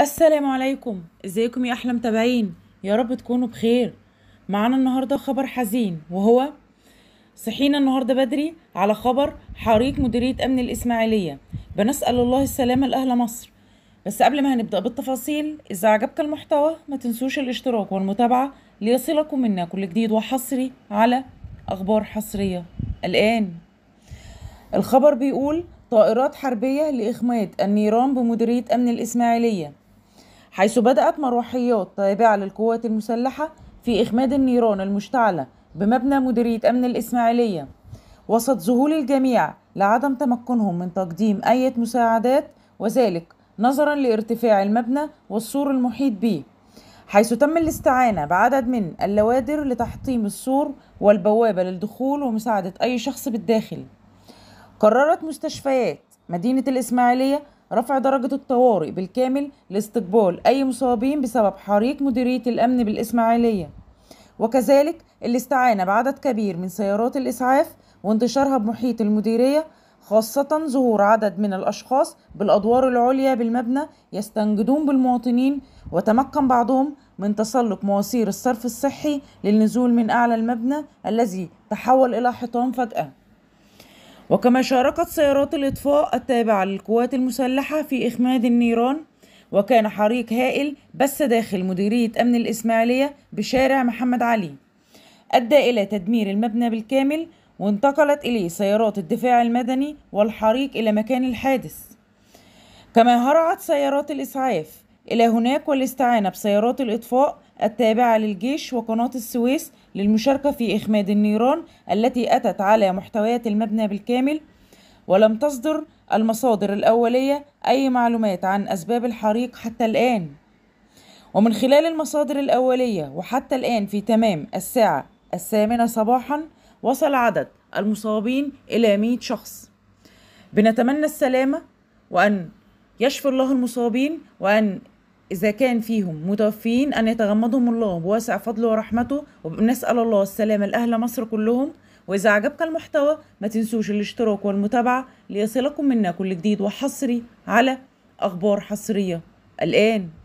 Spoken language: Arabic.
السلام عليكم ازيكم يا احلى متابعين يا رب تكونوا بخير معانا النهارده خبر حزين وهو صحينا النهارده بدري على خبر حريق مديريه امن الاسماعيليه بنسال الله السلامه لاهل مصر بس قبل ما هنبدا بالتفاصيل اذا عجبك المحتوى ما تنسوش الاشتراك والمتابعه ليصلكم منا كل جديد وحصري على اخبار حصريه الان الخبر بيقول طائرات حربيه لاخماد النيران بمديريه امن الاسماعيليه حيث بدأت مروحيات تابعة للقوات المسلحة في إخماد النيران المشتعلة بمبنى مديرية أمن الإسماعيلية وسط ذهول الجميع لعدم تمكنهم من تقديم أي مساعدات وذلك نظرا لارتفاع المبنى والسور المحيط به حيث تم الاستعانة بعدد من اللوادر لتحطيم السور والبوابة للدخول ومساعدة أي شخص بالداخل قررت مستشفيات مدينة الإسماعيلية رفع درجة الطوارئ بالكامل لاستقبال أي مصابين بسبب حريق مديرية الأمن بالإسماعيلية وكذلك الاستعانة بعدد كبير من سيارات الإسعاف وانتشارها بمحيط المديرية خاصة ظهور عدد من الأشخاص بالأدوار العليا بالمبنى يستنجدون بالمواطنين وتمكن بعضهم من تسلق مواسير الصرف الصحي للنزول من أعلى المبنى الذي تحول إلى حيطان فجأة وكما شاركت سيارات الإطفاء التابعة للقوات المسلحة في إخماد النيران وكان حريق هائل بس داخل مديرية أمن الإسماعيلية بشارع محمد علي أدى إلى تدمير المبنى بالكامل وانتقلت إليه سيارات الدفاع المدني والحريق إلى مكان الحادث كما هرعت سيارات الإسعاف إلى هناك والاستعانة بسيارات الإطفاء التابعة للجيش وقناة السويس للمشاركة في إخماد النيران التي أتت على محتويات المبنى بالكامل ولم تصدر المصادر الأولية أي معلومات عن أسباب الحريق حتى الآن ومن خلال المصادر الأولية وحتى الآن في تمام الساعة الثامنة صباحا وصل عدد المصابين إلى 100 شخص بنتمنى السلامة وأن يشفي الله المصابين وأن إذا كان فيهم متوفيين أن يتغمدهم الله بواسع فضله ورحمته وبنسأل الله السلام لأهل مصر كلهم وإذا عجبك المحتوى ما تنسوش الاشتراك والمتابعة ليصلكم منا كل جديد وحصري على أخبار حصرية الآن